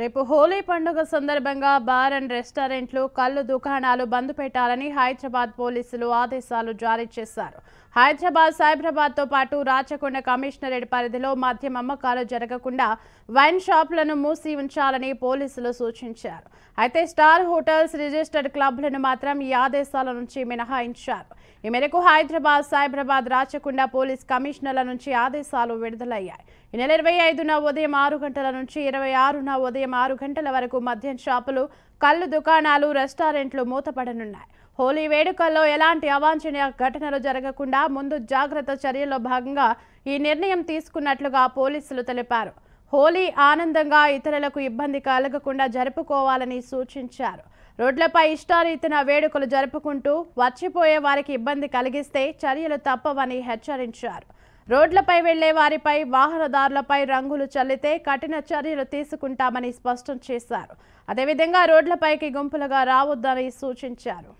రేపు హోలీ పండుగ సందర్భంగా బార్ అండ్ రెస్టారెంట్లు కళ్ళు దుకాణాలు బంద్ పెట్టాలని హైదరాబాద్ పోలీసులు ఆదేశాలు జారీ చేశారు హైదరాబాద్ సైబరాబాద్తో పాటు రాచకొండ కమిషనరేట్ పరిధిలో మద్యం అమ్మకాలు జరగకుండా వైన్ షాపులను మూసి ఉంచాలని పోలీసులు సూచించారు అయితే స్టార్ హోటల్స్ రిజిస్టర్డ్ క్లబ్లను మాత్రం ఈ ఆదేశాల నుంచి మినహాయించారు ఈ మేరకు హైదరాబాద్ సైబరాబాద్ రాచకొండ పోలీస్ కమిషనర్ల నుంచి ఆదేశాలు విడుదలయ్యాయి ఈ నెల ఇరవై ఐదున ఉదయం ఆరు గంటల నుంచి ఇరవై ఆరున ఉదయం ఉదయం ఆరు గంటల వరకు మద్యం షాపులు కళ్ళు దుకాణాలు రెస్టారెంట్లు మూతపడనున్నాయి హోలీ వేడుకల్లో ఎలాంటి అవాంఛనీయ ఘటనలు జరగకుండా ముందు జాగ్రత్త చర్యల్లో భాగంగా ఈ నిర్ణయం తీసుకున్నట్లుగా పోలీసులు తెలిపారు హోలీ ఆనందంగా ఇతరులకు ఇబ్బంది కలగకుండా జరుపుకోవాలని సూచించారు రోడ్లపై ఇష్టారీతిన వేడుకలు జరుపుకుంటూ వచ్చిపోయే వారికి ఇబ్బంది కలిగిస్తే చర్యలు తప్పవని హెచ్చరించారు రోడ్లపై వెళ్లే వారిపై వాహనదారులపై రంగులు చల్లితే కఠిన చర్యలు తీసుకుంటామని స్పష్టం చేశారు అదేవిధంగా రోడ్లపైకి గుంపులుగా రావద్దని సూచించారు